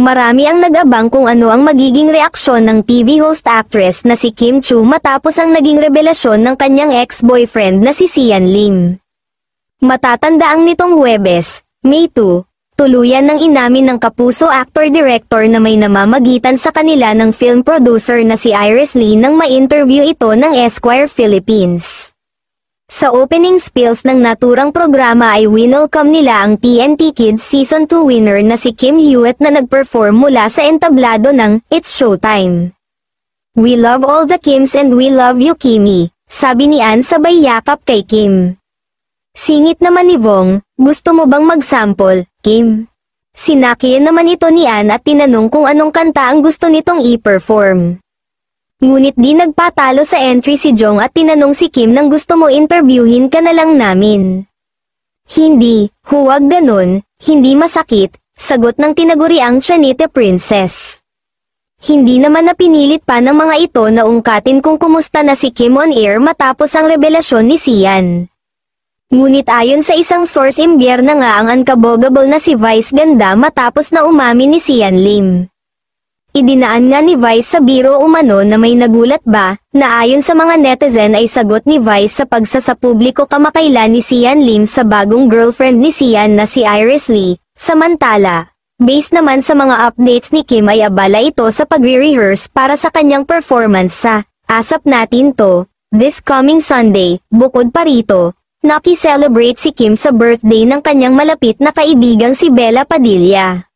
Marami ang nag-abang kung ano ang magiging reaksyon ng TV host actress na si Kim Chu matapos ang naging revelasyon ng kanyang ex-boyfriend na si Sian Lim. Matatandaang nitong Huwebes, May 2, tuluyan ng inamin ng kapuso actor-director na may namamagitan sa kanila ng film producer na si Iris Lee nang ma-interview ito ng Esquire Philippines. Sa opening spills ng naturang programa ay winelcome nila ang TNT Kids Season 2 winner na si Kim Hewitt na nagperform mula sa entablado ng It's Showtime. We love all the Kims and we love you Kimi, sabi ni Ann sabay yakap kay Kim. Singit naman ni Vong, gusto mo bang mag-sample, Kim? Sinakiyan naman ito ni Ann at tinanong kung anong kanta ang gusto nitong i-perform. Ngunit di nagpatalo sa entry si Jong at tinanong si Kim nang gusto mo interviewin ka na lang namin. Hindi, huwag ganun, hindi masakit, sagot ng tinaguriang Chanite Princess. Hindi naman napinilit pa ng mga ito na ungkatin kung kumusta na si Kim on air matapos ang revelasyon ni Sian. Ngunit ayon sa isang source imbyer na nga ang unkabogable na si Vice Ganda matapos na umamin ni Sian Lim. Idinaan nga ni Vice sa biro umano na may nagulat ba, na ayon sa mga netizen ay sagot ni Vice sa pagsasapubliko kamakailan ni Sian Lim sa bagong girlfriend ni Sian na si Iris Lee, samantala. Based naman sa mga updates ni Kim ay abala ito sa pagre-rehearse para sa kanyang performance sa Asap Natin To, this coming Sunday, bukod pa rito. Naki-celebrate si Kim sa birthday ng kanyang malapit na kaibigang si Bella Padilla.